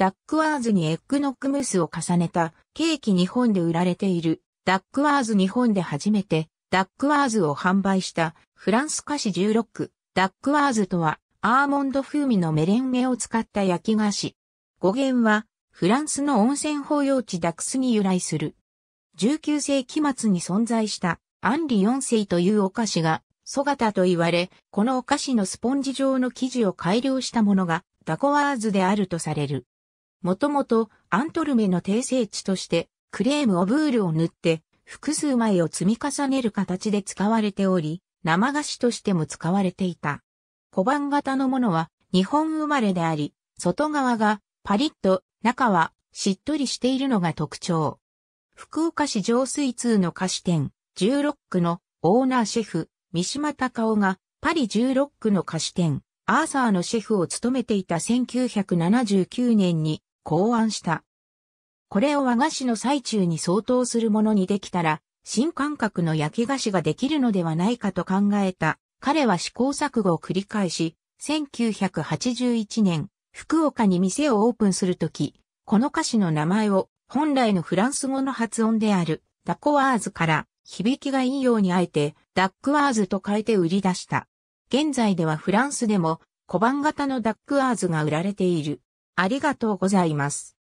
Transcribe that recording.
ダックワーズにエッグノックムースを重ねたケーキ日本で売られている。ダックワーズ日本で初めてダックワーズを販売したフランス菓子16。ダックワーズとはアーモンド風味のメレンゲを使った焼き菓子。語源はフランスの温泉保養地ダックスに由来する。19世紀末に存在したアンリ4世というお菓子がソガタと言われ、このお菓子のスポンジ状の生地を改良したものがダコワーズであるとされる。もともとアントルメの訂正値としてクレームオブールを塗って複数枚を積み重ねる形で使われており、生菓子としても使われていた。小判型のものは日本生まれであり、外側がパリッと、中はしっとりしているのが特徴。福岡市上水通の菓子店、16区のオーナーシェフ、三島隆夫がパリ16区の菓子店、アーサーのシェフを務めていた1979年に考案した。これを和菓子の最中に相当するものにできたら、新感覚の焼き菓子ができるのではないかと考えた。彼は試行錯誤を繰り返し、1981年、福岡に店をオープンするとき、この菓子の名前を本来のフランス語の発音であるダコワーズから響きがいいようにあえてダックワーズと変えて売り出した。現在ではフランスでも小判型のダックワーズが売られている。ありがとうございます。